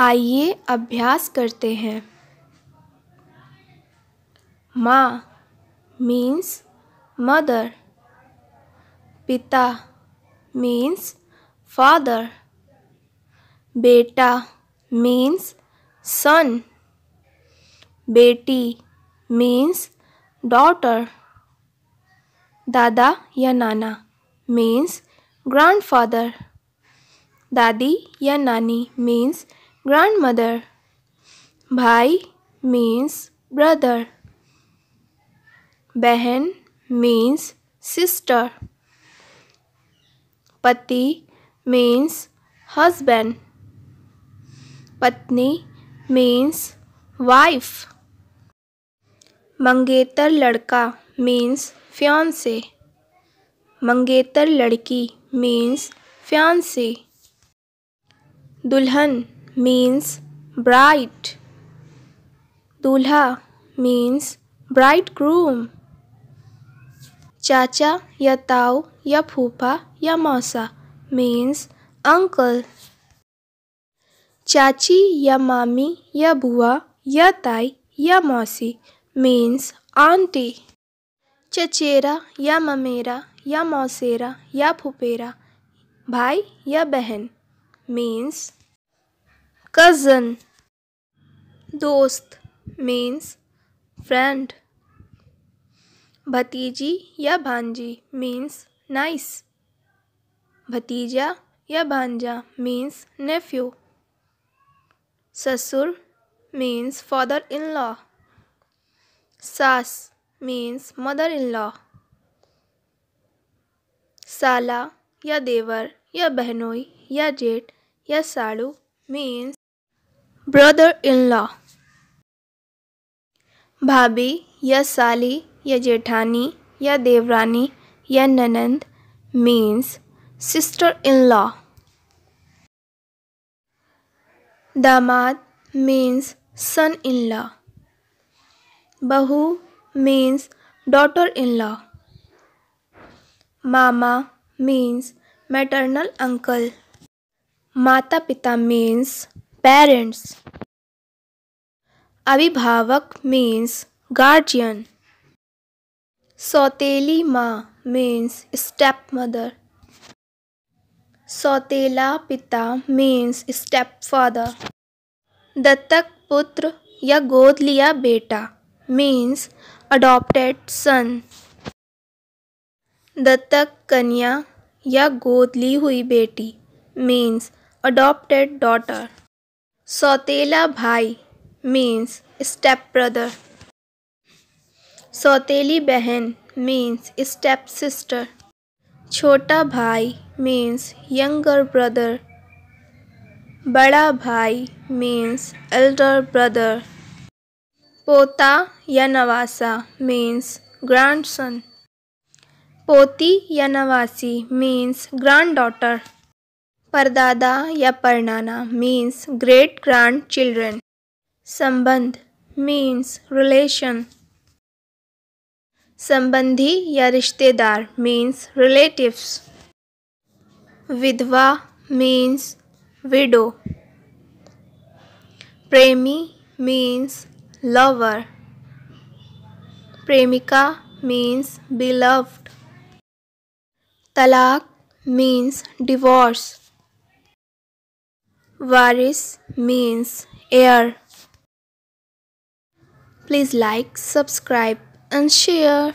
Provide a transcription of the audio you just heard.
आइए अभ्यास करते हैं माँ मीन्स मदर पिता मीन्स फादर बेटा मीन्स सन बेटी मीन्स डॉटर दादा या नाना मीन्स ग्रैंडफादर दादी या नानी means grandmother. Bhai means brother. Behan means sister. Pati means husband. Patni means wife. mangetar ladka means fiance mangetar ladki means fiance dulhan means bright Dulha means bright groom Chacha ya tau ya phupa ya mausa means uncle. Chachi ya mami ya bua ya tai ya mausi means auntie. Chachera ya mamera ya mausera ya phupera bhai ya behan means cousin दोस्त means friend भतीजी या भांजी means nice भतीजा या भांजा means nephew ससुर means father in law सास means mother in law साला या देवर या बहनोई या जेठ या साड़ू मीन्स ब्रदर इन लॉ भाभी या साली या जेठानी या देवरानी या ननंद मीन्स सिस्टर इन लॉ दामाद मीन्स सन इन लॉ बहू मीन्स डॉटर इन लॉ मामा मीन्स मैटरनल अंकल माता पिता मीन्स पेरेंट्स अभिभावक मीन्स गार्जियन सौतेली माँ मीन्स स्टेप मदर सौतेला पिता मीन्स स्टेप फादर दत्तक पुत्र या गोद लिया बेटा मीन्स अडॉप्टेड सन दत्तक कन्या या गोद ली हुई बेटी मीन्स अडॉप्टेड डॉटर सौतेला भाई मीन्स स्टेप ब्रदर सौतेली बहन मीन्स स्टेप सिस्टर छोटा भाई मीन्स यंगर ब्रदर बड़ा भाई मीन्स एल्डर ब्रदर पोता या नवासा मीन्स ग्रैंडसन पोती या नवासी मीन्स ग्रैंड डॉटर परदादा या परनाना मीन्स ग्रेट ग्रांड चिल्ड्रेन संबंध मीन्स रिलेशन संबंधी या रिश्तेदार मीन्स रिलेटिव्स विधवा मीन्स विडो प्रेमी मीन्स लवर प्रेमिका मीन्स बिलव्ड तलाक means divorce Varis means air. Please like, subscribe and share.